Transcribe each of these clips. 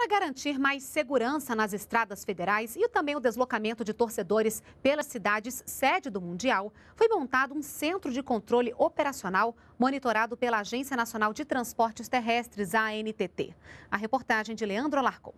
Para garantir mais segurança nas estradas federais e também o deslocamento de torcedores pelas cidades sede do Mundial, foi montado um centro de controle operacional monitorado pela Agência Nacional de Transportes Terrestres, ANTT. A reportagem de Leandro Alarcon.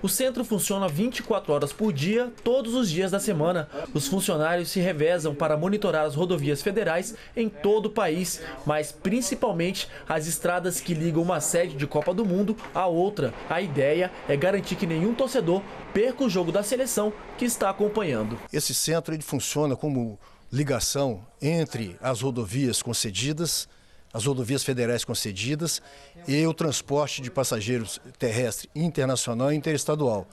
O centro funciona 24 horas por dia, todos os dias da semana. Os funcionários se revezam para monitorar as rodovias federais em todo o país, mas principalmente as estradas que ligam uma sede de Copa do Mundo à outra. A ideia é garantir que nenhum torcedor perca o jogo da seleção que está acompanhando. Esse centro ele funciona como ligação entre as rodovias concedidas as rodovias federais concedidas e o transporte de passageiros terrestre internacional e interestadual,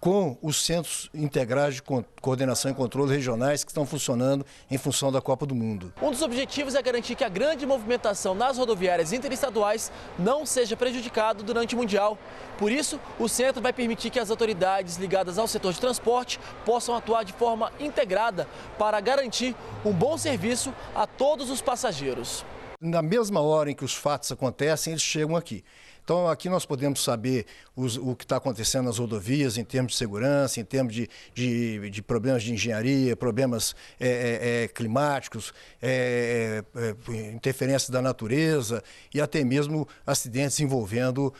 com os centros integrados de coordenação e controle regionais que estão funcionando em função da Copa do Mundo. Um dos objetivos é garantir que a grande movimentação nas rodoviárias interestaduais não seja prejudicada durante o Mundial. Por isso, o centro vai permitir que as autoridades ligadas ao setor de transporte possam atuar de forma integrada para garantir um bom serviço a todos os passageiros na mesma hora em que os fatos acontecem, eles chegam aqui. Então, aqui nós podemos saber os, o que está acontecendo nas rodovias em termos de segurança, em termos de, de, de problemas de engenharia, problemas é, é, é climáticos, é, é, é, interferências da natureza e até mesmo acidentes envolvendo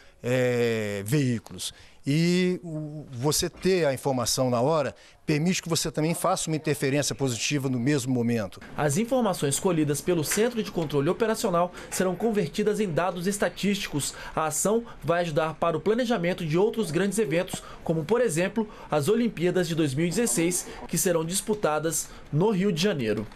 veículos. E o você ter a informação na hora permite que você também faça uma interferência positiva no mesmo momento. As informações colhidas pelo Centro de Controle Operacional serão convertidas em dados estatísticos. A ação vai ajudar para o planejamento de outros grandes eventos, como, por exemplo, as Olimpíadas de 2016, que serão disputadas no Rio de Janeiro.